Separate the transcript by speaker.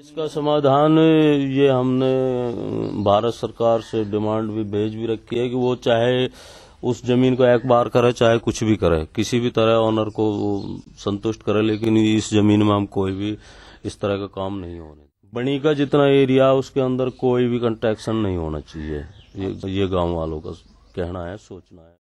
Speaker 1: इसका समाधान ये हमने भारत सरकार से डिमांड भी भेज भी रखी है कि वो चाहे उस जमीन को एक बार करे चाहे कुछ भी करे किसी भी तरह ऑनर को संतुष्ट करे लेकिन इस जमीन में हम कोई भी इस तरह का काम नहीं होने बनी का जितना एरिया उसके अंदर कोई भी कंट्रेक्शन नहीं होना चाहिए ये, ये गांव वालों का कहना है सोचना है